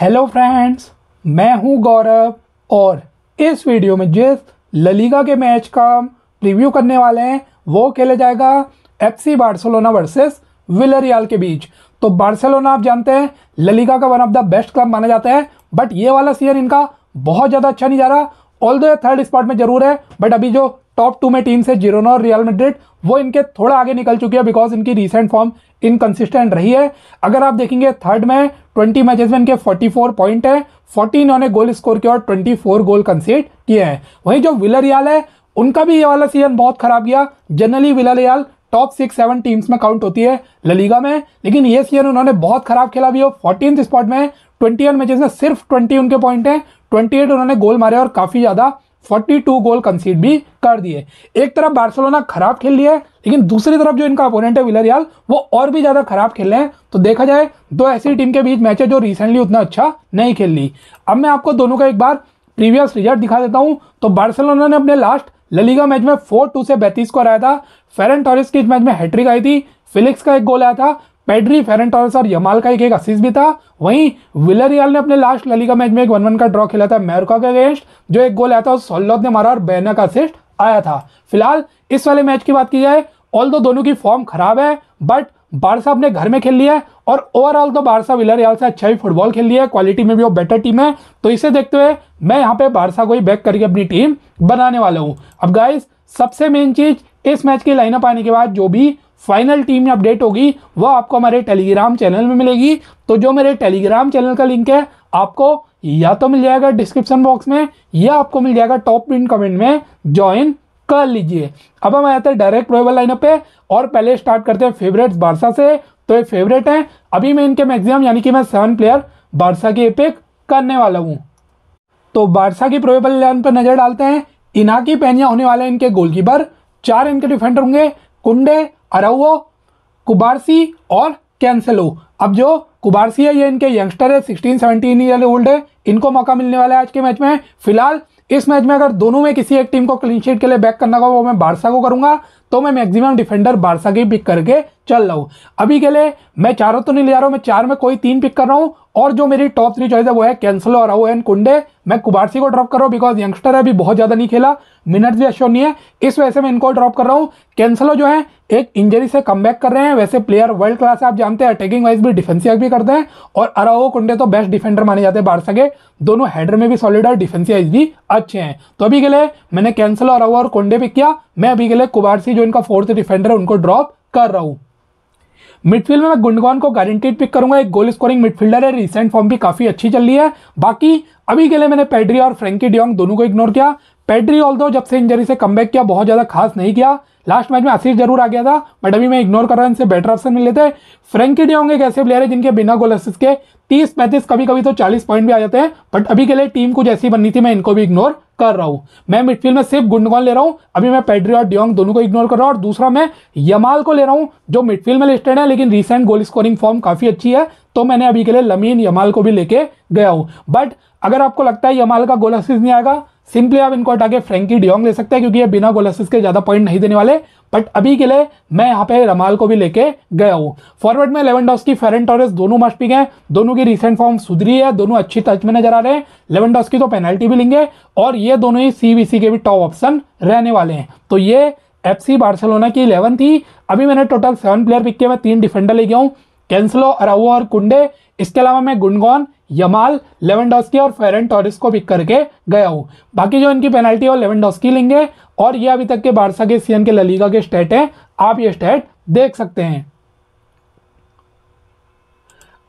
hello friends मैं हूं गौरव और इस वीडियो में जिस ललीगा के मैच का प्रीव्यू करने वाले हैं वो खेला जाएगा एफसी बार्सिलोना वर्सेस विलरियाल के बीच तो बार्सिलोना आप जानते हैं ललीगा का one of the best club माना जाता है बट ये वाला सीजन इनका बहुत ज़्यादा अच्छा नहीं जा रहा ऑल दो थर्ड स्पॉट में जरूर है बट अभी जो टॉप टू में टीम्स है जिरोना और रियल मेड्रिड वो इनके थोड़ा आगे निकल चुकी है बिकॉज इनकी रिसेंट फॉर्म इनकन्सिस्टेंट रही है अगर आप देखेंगे थर्ड में ट्वेंटी मैचेस में इनके फोर पॉइंट है फोर्टी इन्होंने गोल स्कोर किया और 24 गोल कंसीड किए हैं वहीं जो विलर रियाल है उनका भी ये वाला सीजन बहुत खराब गया generally Villarreal top six seven teams में काउंट होती है ललीगा में लेकिन ये सीजन उन्होंने बहुत खराब खेला भी हो फोर्टीन स्पॉट में ट्वेंटी मैचेस में सिर्फ ट्वेंटी उनके पॉइंट हैं ट्वेंटी एट उन्होंने गोल मारे और काफ़ी ज़्यादा 42 गोल कंसीड भी कर दिए एक तरफ बार्सिलोना खराब खेल लिया है लेकिन दूसरी तरफ जो इनका अपोनेंट है विलरियाल वो और भी ज़्यादा खराब खेल रहे हैं तो देखा जाए दो ऐसी टीम के बीच मैच है जो रिसेंटली उतना अच्छा नहीं खेल रही अब मैं आपको दोनों का एक बार प्रीवियस रिजल्ट दिखा देता हूँ तो बार्सिलोना ने अपने लास्ट ललीगा मैच में फोर टू से बैतीस को हराया था फेरन टॉरिस की इस मैच में हैट्रिक आई थी फिलिक्स का एक गोल आया था पेड्री फेरेंटॉल्स और यमाल का एक एक असिस्ट भी था वहीं विलरियाल ने अपने लास्ट ललीगा मैच में एक वन वन का ड्रॉ खेला था मैरका के अगेंस्ट जो एक गोल आया था सोल्लोत ने मारा और बैना का असिस्ट आया था फिलहाल इस वाले मैच की बात की जाए ऑल दो दोनों की फॉर्म खराब है बट बारसा अपने घर में खेल लिया है और ओवरऑल तो बारसा विलरियाल से अच्छा ही फुटबॉल खेल लिया है क्वालिटी में भी वो बेटर टीम है तो इसे देखते हुए मैं यहाँ पे बारसा को ही बैक करके अपनी टीम बनाने वाला हूँ अब गाइज सबसे मेन चीज़ इस मैच की लाइनअप आने के बाद जो भी फाइनल टीम अपडेट होगी वह आपको हमारे टेलीग्राम चैनल में मिलेगी तो जो मेरे टेलीग्राम चैनल का लिंक है आपको या तो मिल जाएगा डिस्क्रिप्शन बॉक्स में या आपको मिल जाएगा टॉप प्रिंट कमेंट में ज्वाइन कर लीजिए अब हम आते हैं डायरेक्ट प्रोबल लाइनअप पे और पहले स्टार्ट करते हैं फेवरेट बारसा से तो ये फेवरेट हैं अभी मैं इनके मैक्सिमम यानी कि मैं सेवन प्लेयर बारसा की पिक करने वाला हूँ तो बारसा की प्रोबेबल लाइन पर नज़र डालते हैं इनाकी पैनिया होने वाले इनके गोलकीपर चार इनके डिफेंडर होंगे कुंडे अराउो कुबारसी और कैंसलो अब जो कुबारसी है ये इनके यंगस्टर है सिक्सटीन सेवनटीन ईयर ओल्ड है इनको मौका मिलने वाला है आज के मैच में फिलहाल इस मैच में अगर दोनों में किसी एक टीम को क्लीन शीट के लिए बैक करना होगा वो मैं बारसा को करूंगा तो मैं मैक्सिमम डिफेंडर बारसा की पिक करके चल रहा हूं अभी के लिए मैं चारों तो नहीं ले जा रहा हूँ मैं चार में कोई तीन पिक कर रहा हूँ और जो मेरी टॉप थ्री चॉइस है वो है कैंसल और रहा एंड कुंडे मैं कुबारसी को ड्रॉप कर रहा हूँ बिकॉज यंगस्टर है अभी बहुत ज़्यादा नहीं खेला मिनट भी अश्योर नहीं है इस वजह से मैं इनको ड्रॉप कर रहा हूँ कैंसलो जो है एक इंजरी से कम कर रहे हैं वैसे प्लेयर वर्ल्ड क्लास है आप जानते हैं अटैकिंग वाइज भी डिफेंसिव भी करते हैं और अराहो कुंडे तो बेस्ट डिफेंडर माने जाते हैं बारसा के दोनों हेडर में भी सॉलिड और डिफेंसिव वाइज भी अच्छे हैं तो अभी के लिए मैंने कैंसल और और कुंडे पिक किया मैं अभी के लिए कुबारसी जो इनका फोर्थ डिफेंडर है उनको ड्रॉप कर रहा हूँ मिडफील्ड में मैं गुंडगॉन को गारंटीड पिक करूंगा एक गोल स्कोरिंग मिडफील्डर है रिसेंट फॉर्म भी काफ़ी अच्छी चल रही है बाकी अभी के लिए मैंने पेड्री और फ्रेंकी डियोंग दोनों को इग्नोर किया पेड्री ऑल जब से इंजरी से कम किया बहुत ज़्यादा खास नहीं किया लास्ट मैच में आशीष जरूर आ गया था बट अभी मैं इग्नोर कर रहा हूँ इनसे बेटर ऑप्शन मिल लेते फ्रेंकी डियोंग एक ऐसे प्लेयर है जिनके बिना गोल असिस्ट के तीस पैंतीस कभी कभी तो चालीस पॉइंट भी आ जाते हैं बट अभी के लिए टीम कुछ ऐसी बननी थी मैं इनको भी इग्नोर कर रहा हूं मैं मिडफील्ड में सिर्फ गुंडगॉन ले रहा हूं अभी मैं पेड्री और डियोंग दोनों को इग्नोर कर रहा हूँ और दूसरा मैं यमाल को ले रहा हूं जो मिडफील्ड में लिस्टेड है लेकिन रिसेंट गोल स्कोरिंग फॉर्म काफ़ी अच्छी है तो मैंने अभी के लिए लमीन यमाल को भी लेके गया हूँ बट अगर आपको लगता है यमाल का गोल असिस्ट नहीं आएगा सिंपली आप इनको हटा के फ्रेंकी डियोंग ले सकते हैं क्योंकि ये बिना गोल के ज़्यादा पॉइंट नहीं देने वाले बट अभी के लिए मैं यहाँ पे रमाल को भी लेके गया हूँ फॉरवर्ड में लेवनडॉस की फेरन टॉरेस दोनों मस्ट पिक हैं दोनों की रिसेंट फॉर्म सुधरी है दोनों अच्छी टच में नजर आ रहे हैं लेवनडॉस की तो पेनल्टी भी लेंगे और ये दोनों ही सी के भी टॉप ऑप्शन रहने वाले हैं तो ये एफ बार्सिलोना की इलेवन थी अभी मैंने टोटल सेवन प्लेयर पिक किया मैं तीन डिफेंडर ले गया हूँ कैंसलो अरावो और कुंडे इसके अलावा मैं गुंडगौन यमाल लेवनडॉस्की और फेरन टॉरिस को पिक करके गया हूँ बाकी जो इनकी पेनल्टी और लेवनडॉस्की लेंगे और ये अभी तक के बारसा के सीएन के ललीगा के स्टेट हैं आप ये स्टेट देख सकते हैं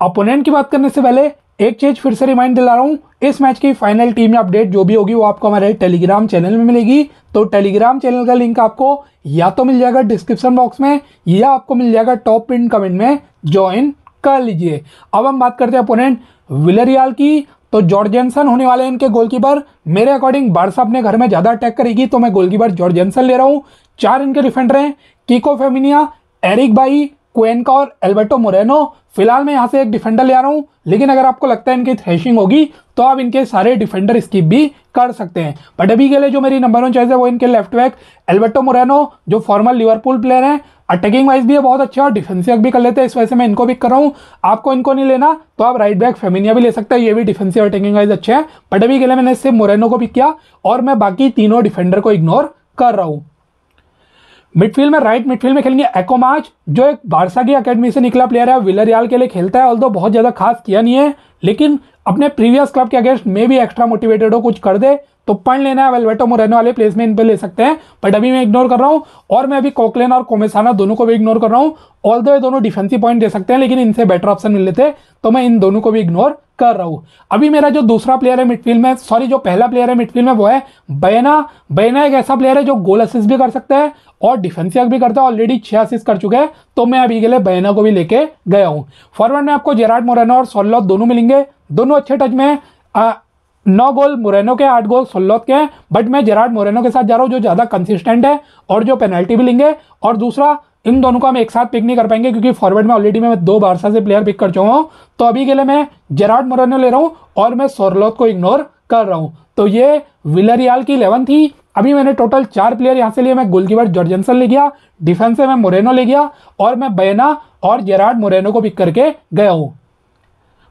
अपोनेंट की बात करने से पहले एक चीज फिर से रिमाइंड दिला रहा हूँ इस मैच की फाइनल टीम अपडेट जो भी होगी वो आपको हमारे टेलीग्राम चैनल में मिलेगी तो टेलीग्राम चैनल का लिंक आपको या तो मिल जाएगा डिस्क्रिप्शन बॉक्स में या आपको मिल जाएगा टॉप इन कमेंट में ज्वाइन कर लीजिए अब हम बात करते हैं अपोनेंट विलरियाल की तो जॉर्जेंसन होने वाले इनके गोलकीपर मेरे अकॉर्डिंग बारसा अपने घर में ज़्यादा अटैक करेगी तो मैं गोलकीपर जॉर्जेंसन ले रहा हूं चार इनके डिफेंडर हैं किको फेमिनिया एरिक बाई क्वेनका और एल्बर्टो मोरेनो फिलहाल मैं यहां से एक डिफेंडर ले आ रहा हूं लेकिन अगर आपको लगता है इनकी थ्रेशिंग होगी तो आप इनके सारे डिफेंडर स्किप भी कर सकते हैं बट अभी के लिए जो मेरी नंबर वन चॉइस है वो इनके लेफ्ट बैक एल्बर्टो मोरेनो जो फॉर्मल लिवरपूल प्लेयर हैं अटैकिंग वाइज भी ये बहुत अच्छा और डिफेंसिव भी कर लेते हैं इस वजह से मैं इनको पिक कर रहा हूँ आपको इनको नहीं लेना तो आप राइट बैक फेमिनिया भी ले सकते हैं ये भी डिफेंसिव अटैकिंग वाइज अच्छे हैं बट अभी के लिए मैंने इससे मोरेनो को पिक किया और मैं बाकी तीनों डिफेंडर को इग्नोर कर रहा हूँ मिडफील्ड में राइट मिडफील्ड में खेलेंगे एकोमाच जो एक बारसा की अकेडमी से निकला प्लेयर है विलर के लिए खेलता है ऑल बहुत ज़्यादा खास किया नहीं है लेकिन अपने प्रीवियस क्लब के अगेंस्ट मे भी एक्स्ट्रा मोटिवेटेड हो कुछ कर दे तो पढ़ लेना है वेलवेटो में रहने वाले प्लेसमेंट पे ले सकते हैं बट अभी मैं इग्नोर कर रहा हूँ और मैं अभी कोकलेन और कोमेसाना दोनों को भी इग्नोर कर रहा हूँ ऑल दो दोनों डिफेंसिव पॉइंट दे सकते हैं लेकिन इनसे बेटर ऑप्शन मिल लेते तो मैं इन दोनों को भी इग्नोर कर रहा हूँ अभी मेरा जो दूसरा प्लेयर है मिडफील्ड में सॉरी जो पहला प्लेयर है मिडफील्ड में वो है बैना बैना एक ऐसा प्लेयर है जो गोल असिस्ट भी कर सकता है और डिफेंसिव यॉर्क भी करता है ऑलरेडी छह असिस्ट कर चुके हैं तो मैं अभी के लिए बैना को भी लेके गया हूँ फॉरवर्ड में आपको जेराड मोरेनो और सोलौत दोनों मिलेंगे दोनों अच्छे टच में नौ गोल मोरेनो के आठ गोल सोल्लोत के हैं बट मैं जेराड मोरेनो के साथ जा रहा हूँ जो ज़्यादा कंसिस्टेंट है और जो पेनल्टी भी लेंगे और दूसरा इन दोनों को हम एक साथ पिक नहीं कर पाएंगे क्योंकि फॉरवर्ड में ऑलरेडी मैं दो बार से प्लेयर पिक कर चुका हूँ तो अभी के लिए मैं जेराड मोरेनो ले रहा हूँ और मैं सोर्लोत को इग्नोर कर रहा हूँ तो ये विलरियाल की इलेवन थी अभी मैंने टोटल चार प्लेयर यहाँ से लिए मैं गोलकीपर जॉर्जेंसन ले गया डिफेंस में मोरेनो ले गया और मैं बेना और जेराड मोरेनो को पिक करके गया हूँ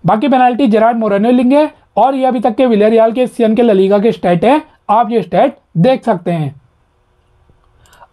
बाकी पेनाल्टी जेराड मोरेनो लेंगे और ये अभी तक के विलेरियाल के सीएन के ललीगा के स्टेट हैं आप ये स्टेट देख सकते हैं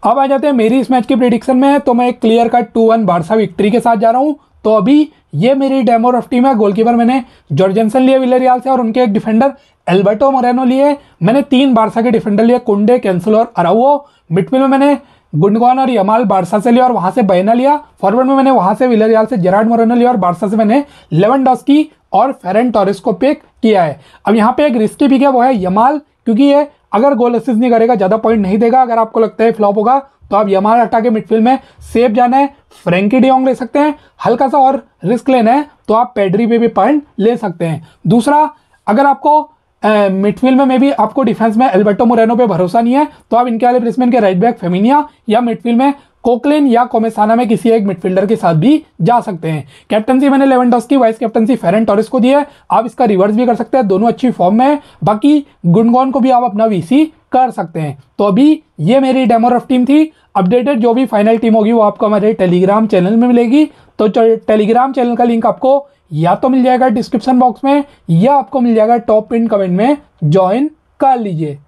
अब आ जाते हैं मेरी इस मैच की प्रिडिक्शन में तो मैं एक clear cut two one Barca victory के साथ जा रहा हूँ तो अभी ये मेरी डेमो रफ्टी में गोलकीपर मैंने जॉर्जेंसन लिया विलेरियाल से और उनके एक डिफेंडर एल्बर्टो मोरेनो लिए मैंने तीन बारसा के डिफेंडर लिए कुंडे कैंसिल और अराउो मिडफील्ड में मैंने गुंडगॉन और यमाल बारसा से लिया और वहां से बैना लिया फॉरवर्ड में मैंने वहां से विलरियाल से जेराड मोरेनो लिया और बारसा से मैंने लेवन की और फेरन टॉरिस को पिक किया है अब यहाँ पे एक रिस्की पिक है वो है यमाल क्योंकि ये अगर गोल असिस्ट नहीं करेगा ज़्यादा पॉइंट नहीं देगा अगर आपको लगता है फ्लॉप होगा तो आप यमाल हटा के मिडफील्ड में सेफ जाना है फ्रेंकी डियोंग ले सकते हैं हल्का सा और रिस्क लेना है तो आप पेडरी पे भी पॉइंट ले सकते हैं दूसरा अगर आपको मिडफील्ड में मे भी आपको डिफेंस में एल्बर्टो मोरेनो पे भरोसा नहीं है तो आप इनके वाले प्लेसमेंट के राइट बैक फेमिनिया या मिडफील्ड में कोकलेन या कोमेसाना में किसी एक मिडफील्डर के साथ भी जा सकते हैं कैप्टनसी मैंने लेवेंडोस की वाइस कैप्टनसी फेरन टॉरिस को दी है आप इसका रिवर्स भी कर सकते हैं दोनों अच्छी फॉर्म में है बाकी गुनगोन को भी आप अपना वीसी कर सकते हैं तो अभी ये मेरी डेमोरफ टीम थी अपडेटेड जो भी फाइनल टीम होगी वो आपको हमारे टेलीग्राम चैनल में मिलेगी तो टेलीग्राम चैनल का लिंक आपको या तो मिल जाएगा डिस्क्रिप्शन बॉक्स में या आपको मिल जाएगा टॉप पिन कमेंट में ज्वाइन कर लीजिए